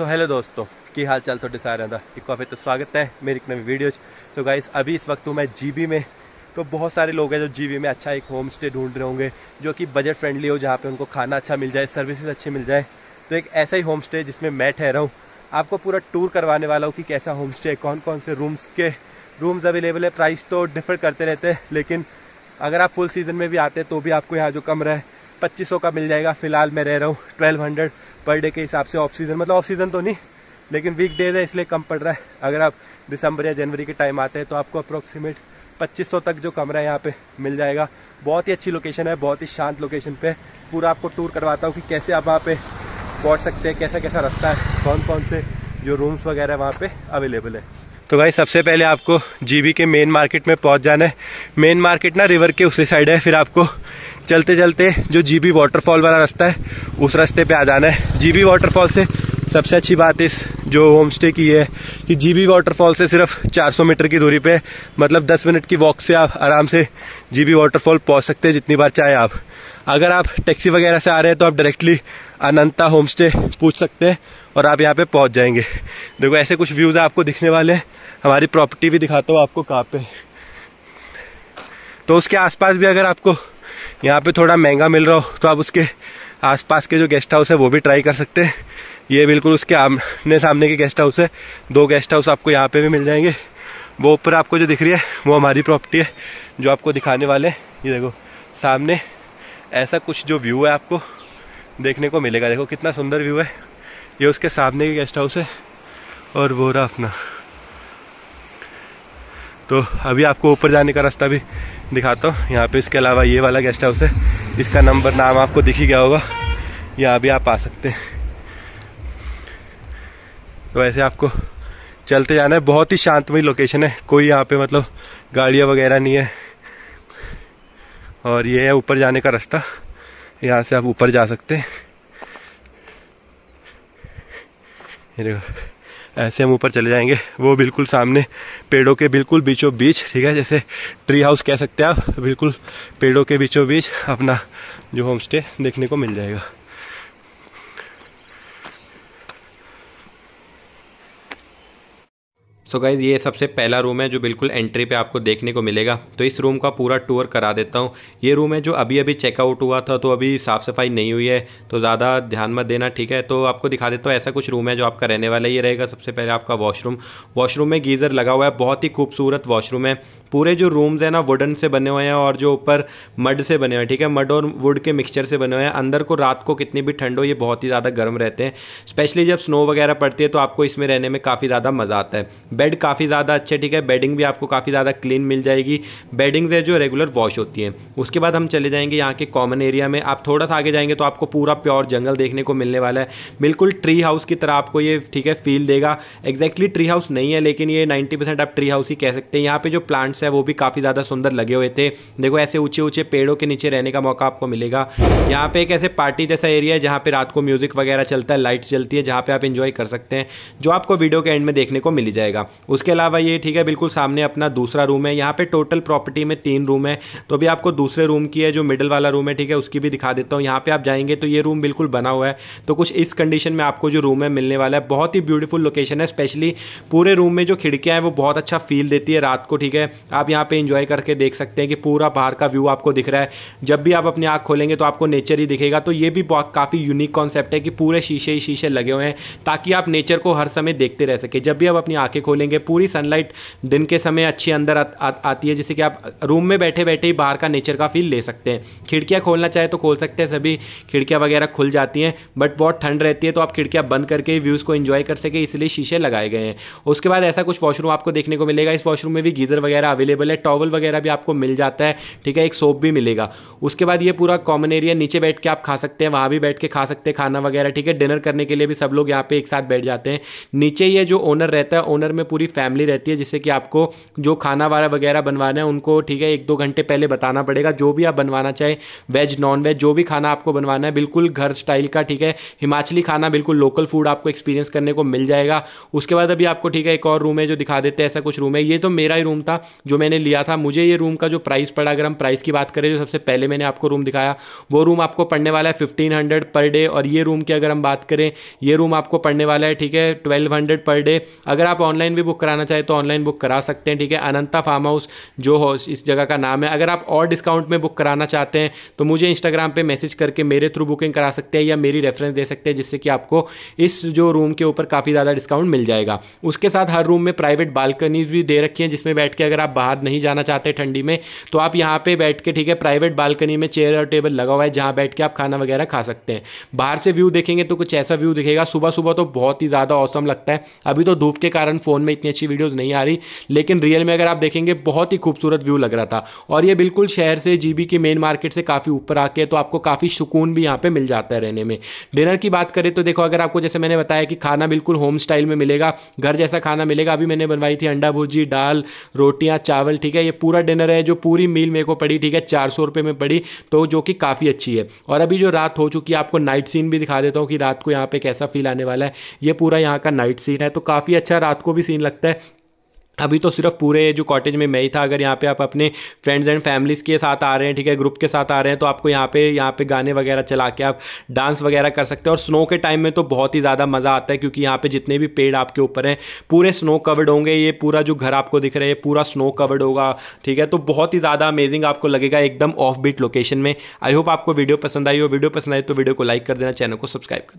so hello दोस्तों की हाल चाल थोड़े सारे का एक बार तो स्वागत है मेरी एक नवी वीडियो सो गाइस अभी इस वक्त हूँ मैं जीबी में तो बहुत सारे लोग हैं जो जीबी में अच्छा एक होम स्टे ढूंढ रहे होंगे जो कि बजट फ्रेंडली हो जहाँ पे उनको खाना अच्छा मिल जाए सर्विसेज अच्छी मिल जाए तो एक ऐसा ही होम स्टे जिसमें मैं ठहरा हूँ आपको पूरा टूर करवाने वाला हूँ कि कैसा होम स्टे है कौन कौन से रूम्स के रूम्स अवेलेबल है प्राइस तो डिफर करते रहते हैं लेकिन अगर आप फुल सीज़न में भी आते हैं तो भी आपको यहाँ जो कमरा है पच्चीस का मिल जाएगा फिलहाल मैं रह रहा हूँ ट्वेल्व हंड्रेड पर डे के हिसाब से ऑफ सीज़न मतलब ऑफ सीज़न तो नहीं लेकिन वीक डेज है इसलिए कम पड़ रहा है अगर आप दिसंबर या जनवरी के टाइम आते हैं तो आपको अप्रोक्सीमेट 2500 तक जो कमरा है यहाँ पे मिल जाएगा बहुत ही अच्छी लोकेशन है बहुत ही शांत लोकेशन पे पूरा आपको टूर करवाता हूँ कि कैसे आप वहाँ पे पहुँच सकते हैं कैसा कैसा रास्ता है कौन कौन से जो रूम्स वगैरह वहाँ पे अवेलेबल है तो भाई सबसे पहले आपको जीबी के मेन मार्केट में पहुँच जाना है मेन मार्केट ना रिवर के उसी साइड है फिर आपको चलते चलते जो जीबी वाटरफॉल वाला रास्ता है उस रास्ते पे आ जाना है जीबी वाटरफॉल से सबसे अच्छी बात इस जो होम स्टे की है कि जीबी वाटरफॉल से सिर्फ 400 मीटर की दूरी पे मतलब 10 मिनट की वॉक से आप आराम से जीबी वाटरफॉल पहुंच सकते हैं जितनी बार चाहे आप अगर आप टैक्सी वगैरह से आ रहे हैं तो आप डायरेक्टली अनंता होम स्टे पूछ सकते हैं और आप यहाँ पे पहुँच जाएंगे देखो ऐसे कुछ व्यूज़ आपको दिखने वाले हैं हमारी प्रॉपर्टी भी दिखाता हूँ आपको कहाँ पे तो उसके आसपास भी अगर आपको यहाँ पे थोड़ा महंगा मिल रहा हो तो आप उसके आसपास के जो गेस्ट हाउस है वो भी ट्राई कर सकते हैं ये बिल्कुल उसके आमने सामने के गेस्ट हाउस है दो गेस्ट हाउस आपको यहाँ पे भी मिल जाएंगे वो ऊपर आपको जो दिख रही है वो हमारी प्रॉपर्टी है जो आपको दिखाने वाले हैं ये देखो सामने ऐसा कुछ जो व्यू है आपको देखने को मिलेगा देखो कितना सुंदर व्यू है ये उसके सामने के गेस्ट हाउस है और वो रहा अपना तो अभी आपको ऊपर जाने का रास्ता भी दिखाता हूँ यहाँ पे इसके अलावा ये वाला गेस्ट हाउस है इसका नंबर नाम आपको दिख ही गया होगा यहाँ भी आप आ सकते हैं तो आपको चलते जाना है बहुत ही शांतमय लोकेशन है कोई यहाँ पे मतलब गाड़ियाँ वगैरह नहीं है और ये है ऊपर जाने का रास्ता यहाँ से आप ऊपर जा सकते हैं देखो ऐसे हम ऊपर चले जाएंगे वो बिल्कुल सामने पेड़ों के बिल्कुल बीचों बीच ठीक है जैसे ट्री हाउस कह सकते हैं आप बिल्कुल पेड़ों के बीचों बीच अपना जो होम स्टे देखने को मिल जाएगा सो so गाइज़ ये सबसे पहला रूम है जो बिल्कुल एंट्री पे आपको देखने को मिलेगा तो इस रूम का पूरा टूर करा देता हूँ ये रूम है जो अभी अभी चेकआउट हुआ था तो अभी साफ़ सफाई नहीं हुई है तो ज़्यादा ध्यान मत देना ठीक है तो आपको दिखा देता हूँ ऐसा कुछ रूम है जो आपका रहने वाला ही रहेगा सबसे पहले आपका वॉशरूम वॉशरूम में गीज़र लगा हुआ है बहुत ही खूबसूरत वॉशरूम है पूरे जो रूम्स हैं ना वुडन से बने हुए हैं और जो ऊपर मड से बने हुए हैं ठीक है मड और वुड के मिक्सचर से बने हुए हैं अंदर को रात को कितनी भी ठंड हो ये बहुत ही ज़्यादा गर्म रहते हैं स्पेशली जब स्नो वगैरह पड़ती है तो आपको इसमें रहने में काफ़ी ज़्यादा मज़ा आता है बेड काफ़ी ज़्यादा अच्छे ठीक है बेडिंग भी आपको काफ़ी ज़्यादा क्लीन मिल जाएगी बेडिंग्स है जो रेगुलर वॉश होती हैं उसके बाद हम चले जाएंगे यहाँ के कॉमन एरिया में आप थोड़ा सा आगे जाएंगे तो आपको पूरा प्योर जंगल देखने को मिलने वाला है बिल्कुल ट्री हाउस की तरह आपको ये ठीक है फील देगा एग्जैक्टली ट्री हाउस नहीं है लेकिन ये नाइन्टी आप ट्री हाउस ही कह सकते हैं यहाँ पर जो प्लांट्स हैं वो भी काफ़ी ज़्यादा सुंदर लगे हुए थे देखो ऐसे ऊँचे ऊँचे पेड़ों के नीचे रहने का मौका आपको मिलेगा यहाँ पर एक ऐसे पार्टी जैसा एरिया है जहाँ पर रात को म्यूज़िक वगैरह चलता है लाइट्स चलती है जहाँ पर आप इन्जॉय कर सकते हैं जो आपको वीडियो के एंड में देखने को मिल जाएगा उसके अलावा ये ठीक है बिल्कुल सामने अपना दूसरा रूम है यहाँ पे टोटल प्रॉपर्टी में तीन रूम है तो अभी आपको दूसरे रूम की है जो मिडल वाला रूम है ठीक है उसकी भी दिखा देता हूँ यहाँ पे आप जाएंगे तो ये रूम बिल्कुल बना हुआ है तो कुछ इस कंडीशन में आपको जो रूम है मिलने वाला है बहुत ही ब्यूटीफुल लोकेशन है स्पेशली पूरे रूम में जो खिड़कियाँ हैं वो बहुत अच्छा फील देती है रात को ठीक है आप यहाँ पर इंजॉय करके देख सकते हैं कि पूरा बाहर का व्यू आपको दिख रहा है जब भी आप अपनी आँख खोलेंगे तो आपको नेचर ही दिखेगा तो ये भी काफ़ी यूनिक कॉन्सेप्ट है कि पूरे शीशे ही शीशे लगे हुए हैं ताकि आप नेचर को हर समय देखते रह सके जब भी आप अपनी आँखें खोलें खुलेंगे पूरी सनलाइट दिन के समय अच्छी अंदर आ, आ, आती है जिससे कि आप रूम में बैठे बैठे ही बाहर का नेचर का फील ले सकते हैं खिड़कियाँ खोलना चाहे तो खोल सकते हैं सभी खिड़कियाँ वगैरह खुल जाती हैं बट बहुत ठंड रहती है तो आप खिड़कियाँ बंद करके व्यूज़ को इन्जॉय कर सके इसलिए शीशे लगाए गए हैं उसके बाद ऐसा कुछ वॉशरूम आपको देखने को मिलेगा इस वॉशरूम में भी गीज़र वगैरह अवेलेबल है टॉवल वगैरह भी आपको मिल जाता है ठीक है एक सोप भी मिलेगा उसके बाद ये पूरा कॉमन एरिया नीचे बैठ के आप खा सकते हैं वहाँ भी बैठ के खा सकते हैं खाना वगैरह ठीक है डिनर करने के लिए भी सब लोग यहाँ पे एक साथ बैठ जाते हैं नीचे ये जो ओनर रहता है ओनर में पूरी फैमिली रहती है जिससे कि आपको जो खाना वाला वगैरह बनवाना है उनको ठीक है एक दो घंटे पहले बताना पड़ेगा जो भी आप बनवाना चाहे वेज नॉन वेज जो भी खाना आपको बनवाना है बिल्कुल घर स्टाइल का ठीक है हिमाचली खाना बिल्कुल लोकल फूड आपको एक्सपीरियंस करने को मिल जाएगा उसके बाद अभी आपको ठीक है एक और रूम है जो दिखा देते हैं ऐसा कुछ रूम है ये तो मेरा ही रूम था जो मैंने लिया था मुझे ये रूम का जो प्राइस पड़ा अगर हम प्राइस की बात करें जो तो सबसे पहले मैंने आपको रूम दिखाया वो रूम आपको पड़ने वाला है फिफ्टीन हंड्रेड पर डे और ये रूम की अगर हम बात करें ये रूम आपको पड़ने वाला है ठीक है ट्वेल्व हंड्रेड पर डे अगर आप ऑनलाइन ऑनलाइन भी बुक कराना चाहे तो ऑनलाइन बुक करा सकते हैं ठीक है अनंता फार्म हाउस जो हो इस जगह का नाम है अगर आप और डिस्काउंट में बुक कराना चाहते हैं तो मुझे इंस्टाग्राम पर मैसेज करके मेरे थ्रू बुकिंग करा सकते हैं या मेरी रेफरेंस दे सकते हैं जिससे कि आपको इस जो रूम के ऊपर काफ़ी ज़्यादा डिस्काउंट मिल जाएगा उसके साथ हर रूम में प्राइवेट बालकनीज भी दे रखी हैं जिसमें बैठ के अगर आप बाहर नहीं जाना चाहते ठंडी में तो आप यहाँ पर बैठ के ठीक है प्राइवेट बालकनी में चेयर और टेबल लगा हुआ है जहाँ बैठ के आप खाना वगैरह खा सकते हैं बाहर से व्यू देखेंगे तो कुछ ऐसा व्यू दिखेगा सुबह सुबह तो बहुत ही ज़्यादा औसम लगता है अभी तो धूप के कारण फ़ोन फ़ोन में इतनी अच्छी वीडियोज़ नहीं आ रही लेकिन रियल में अगर आप देखेंगे बहुत ही खूबसूरत व्यू लग रहा था और ये बिल्कुल शहर से जीबी की मेन मार्केट से काफ़ी ऊपर आके तो आपको काफ़ी सुकून भी यहाँ पे मिल जाता है रहने में डिनर की बात करें तो देखो अगर आपको जैसे मैंने बताया कि खाना बिल्कुल होम स्टाइल में मिलेगा घर जैसा खाना मिलेगा अभी मैंने बनवाई थी अंडा भुर्जी दाल रोटियाँ चावल ठीक है ये पूरा डिनर है जो पूरी मील मेरे को पड़ी ठीक है चार सौ में पड़ी तो जो कि काफ़ी अच्छी है और अभी जो रात हो चुकी है आपको नाइट सीन भी दिखा देता हूँ कि रात को यहाँ पे कैसा फील आने वाला है ये पूरा यहाँ का नाइट सीन है तो काफ़ी अच्छा रात को भी सीन लगता है अभी तो सिर्फ पूरे जो कॉटेज में मैं ही था अगर यहाँ पे आप अपने फ्रेंड्स एंड फैमिलीज़ के साथ आ रहे हैं ठीक है ग्रुप के साथ आ रहे हैं तो आपको यहाँ पे यहाँ पे गाने वगैरह चला के आप डांस वगैरह कर सकते हैं और स्नो के टाइम में तो बहुत ही ज़्यादा मज़ा आता है क्योंकि यहाँ पे जितने भी पेड़ आपके ऊपर हैं पूरे स्नो कवर्ड होंगे ये पूरा जो घर आपको दिख रहा है पूरा स्नो कवर्ड होगा ठीक है तो बहुत ही ज़्यादा अमेजिंग आपको लगेगा एकदम ऑफ बीट लोकेशन में आई होप आपको वीडियो पसंद आई हो वीडियो पसंद आई तो वीडियो को लाइक कर देना चैनल को सब्सक्राइब कर